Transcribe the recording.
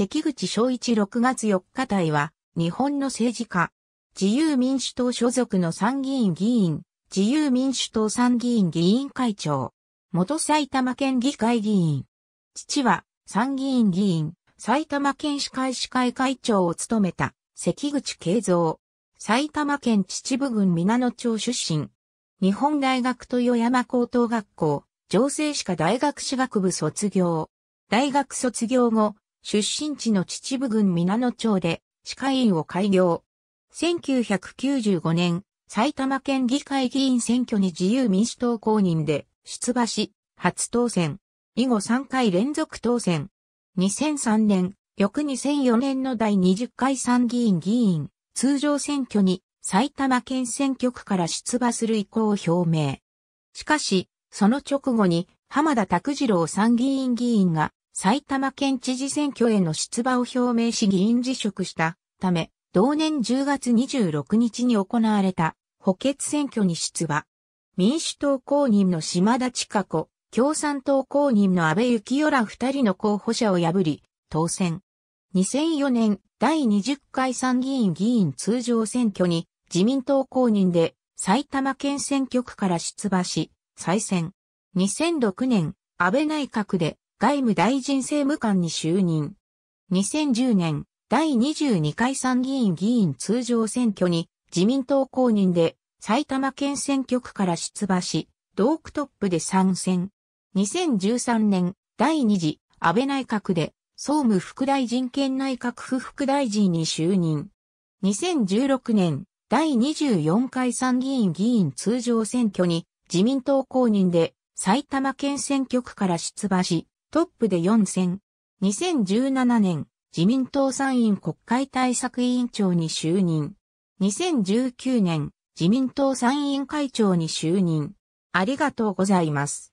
関口昭一6月4日隊は、日本の政治家、自由民主党所属の参議院議員、自由民主党参議院議員会長、元埼玉県議会議員。父は参議院議員、埼玉県市会市会会長を務めた関口慶三。埼玉県秩父郡皆野町出身。日本大学豊山高等学校、情勢歯科大学士学部卒業。大学卒業後、出身地の秩父郡皆野町で歯科医院を開業。1995年、埼玉県議会議員選挙に自由民主党公認で出馬し、初当選。以後3回連続当選。2003年、翌2004年の第20回参議院議員、通常選挙に埼玉県選挙区から出馬する意向を表明。しかし、その直後に浜田拓次郎参議院議員が埼玉県知事選挙への出馬を表明し議員辞職したため、同年10月26日に行われた補欠選挙に出馬。民主党公認の島田千佳子、共産党公認の安倍幸世ら二人の候補者を破り、当選。2004年第20回参議院議員通常選挙に自民党公認で埼玉県選挙区から出馬し、再選。2006年安倍内閣で外務大臣政務官に就任。2010年、第22回参議院議員通常選挙に自民党公認で埼玉県選挙区から出馬し、同区トップで参戦。2013年、第2次安倍内閣で総務副大臣兼内閣府副大臣に就任。2016年、第24回参議院議員通常選挙に自民党公認で埼玉県選挙区から出馬し、トップで4選。2017年、自民党参院国会対策委員長に就任。2019年、自民党参院会長に就任。ありがとうございます。